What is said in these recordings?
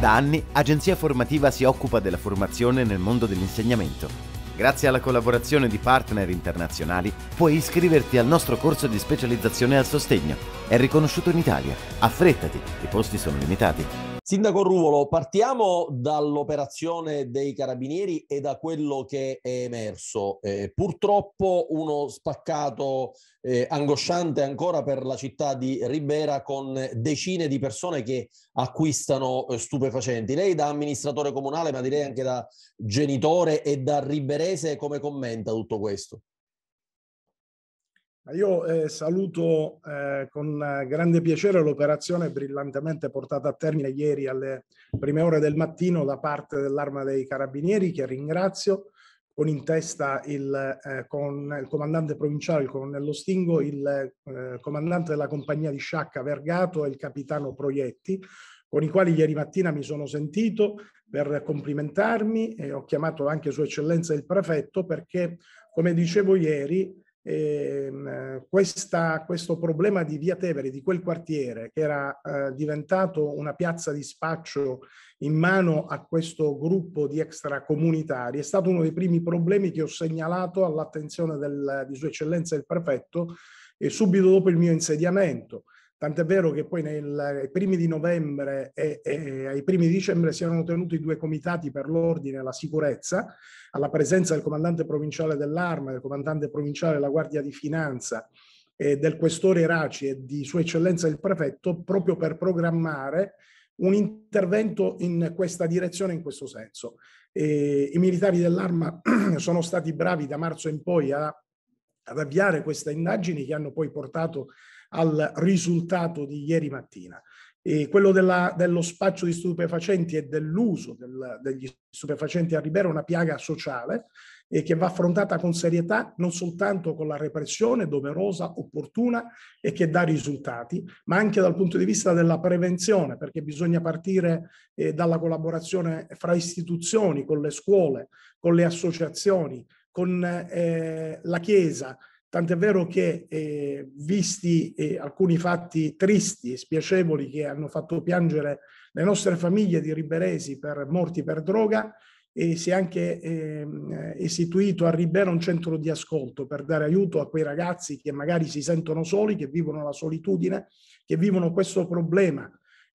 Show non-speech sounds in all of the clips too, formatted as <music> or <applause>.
Da anni Agenzia Formativa si occupa della formazione nel mondo dell'insegnamento. Grazie alla collaborazione di partner internazionali puoi iscriverti al nostro corso di specializzazione al sostegno. È riconosciuto in Italia. Affrettati, i posti sono limitati. Sindaco Ruvolo, partiamo dall'operazione dei carabinieri e da quello che è emerso. Eh, purtroppo uno spaccato eh, angosciante ancora per la città di Ribera con decine di persone che acquistano eh, stupefacenti. Lei da amministratore comunale, ma direi anche da genitore e da riberese, come commenta tutto questo? Io eh, saluto eh, con eh, grande piacere l'operazione brillantemente portata a termine ieri alle prime ore del mattino da parte dell'Arma dei Carabinieri, che ringrazio, con in testa il, eh, con il comandante provinciale, il colonnello Stingo, il eh, comandante della compagnia di Sciacca Vergato e il capitano Proietti, con i quali ieri mattina mi sono sentito per complimentarmi e ho chiamato anche Sua Eccellenza il prefetto perché, come dicevo ieri, e, ehm, questa, questo problema di Via Tevere, di quel quartiere che era eh, diventato una piazza di spaccio in mano a questo gruppo di extracomunitari, è stato uno dei primi problemi che ho segnalato all'attenzione del, di Sua Eccellenza il Prefetto e subito dopo il mio insediamento. Tant'è vero che poi nel, ai primi di novembre e, e, ai primi di dicembre si erano tenuti due comitati per l'ordine e la sicurezza, alla presenza del comandante provinciale dell'Arma, del comandante provinciale della Guardia di Finanza, eh, del questore Raci e di Sua Eccellenza il prefetto, proprio per programmare un intervento in questa direzione, in questo senso. E, I militari dell'Arma <clears throat> sono stati bravi da marzo in poi a ad avviare queste indagini che hanno poi portato al risultato di ieri mattina. E quello della, dello spaccio di stupefacenti e dell'uso del, degli stupefacenti a Ribera è una piaga sociale e che va affrontata con serietà, non soltanto con la repressione doverosa, opportuna e che dà risultati, ma anche dal punto di vista della prevenzione, perché bisogna partire eh, dalla collaborazione fra istituzioni, con le scuole, con le associazioni, con eh, la Chiesa, Tant'è vero che, eh, visti eh, alcuni fatti tristi e spiacevoli che hanno fatto piangere le nostre famiglie di riberesi per morti per droga, eh, si è anche ehm, eh, istituito a Ribera un centro di ascolto per dare aiuto a quei ragazzi che magari si sentono soli, che vivono la solitudine, che vivono questo problema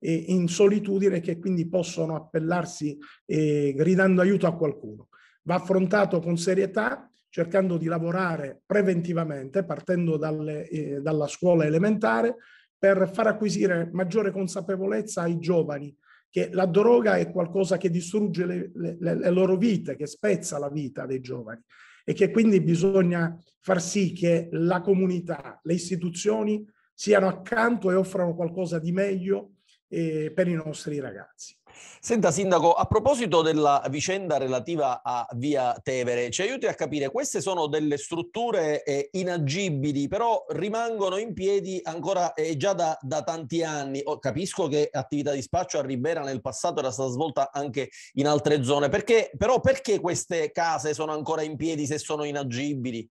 in solitudine e che quindi possono appellarsi eh, gridando aiuto a qualcuno. Va affrontato con serietà, cercando di lavorare preventivamente, partendo dalle, eh, dalla scuola elementare, per far acquisire maggiore consapevolezza ai giovani che la droga è qualcosa che distrugge le, le, le loro vite, che spezza la vita dei giovani e che quindi bisogna far sì che la comunità, le istituzioni siano accanto e offrano qualcosa di meglio eh, per i nostri ragazzi. Senta Sindaco, a proposito della vicenda relativa a Via Tevere, ci aiuti a capire, queste sono delle strutture eh, inagibili, però rimangono in piedi ancora eh, già da, da, tanti anni. Oh, capisco che attività di spaccio a Ribera nel passato era stata svolta anche in altre zone, perché, però perché queste case sono ancora in piedi se sono inagibili?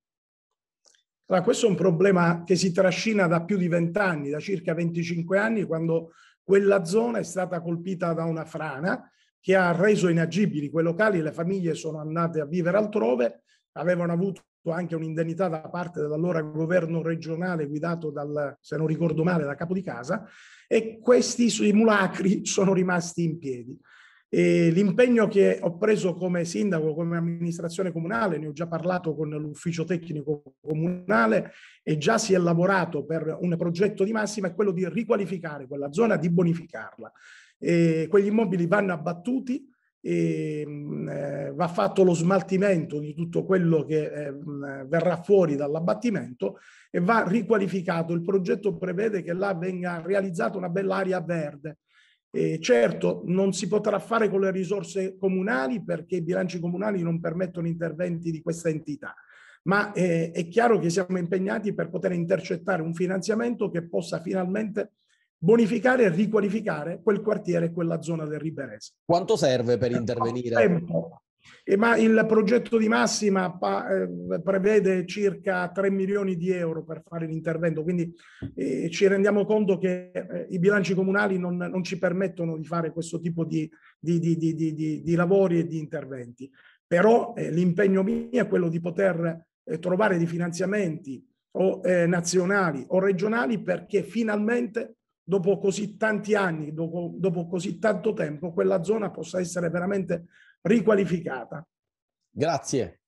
Allora, questo è un problema che si trascina da più di vent'anni, da circa 25 anni, quando quella zona è stata colpita da una frana che ha reso inagibili quei locali, le famiglie sono andate a vivere altrove, avevano avuto anche un'indennità da parte dell'allora governo regionale guidato dal, se non ricordo male, da capo di casa e questi simulacri <laughs> sono rimasti in piedi. E l'impegno che ho preso come sindaco, come amministrazione comunale, ne ho già parlato con l'ufficio tecnico comunale e già si è lavorato per un progetto di massima, è quello di riqualificare quella zona, di bonificarla. E quegli immobili vanno abbattuti, e, mm, eh, va fatto lo smaltimento di tutto quello che eh, mm, verrà fuori dall'abbattimento e va riqualificato. Il progetto prevede che là venga realizzata una bella area verde eh, certo, non si potrà fare con le risorse comunali perché i bilanci comunali non permettono interventi di questa entità, ma eh, è chiaro che siamo impegnati per poter intercettare un finanziamento che possa finalmente bonificare e riqualificare quel quartiere e quella zona del Riberese. Quanto serve per eh, intervenire? Tempo, e ma il progetto di massima pa, eh, prevede circa 3 milioni di euro per fare l'intervento, quindi eh, ci rendiamo conto che eh, i bilanci comunali non, non, ci permettono di fare questo tipo di, di, di, di lavori e di interventi. Però eh, l'impegno mio è quello di poter eh, trovare dei finanziamenti o eh, nazionali o regionali perché finalmente dopo così tanti anni, dopo, dopo, così tanto tempo, quella zona possa essere veramente riqualificata. Grazie.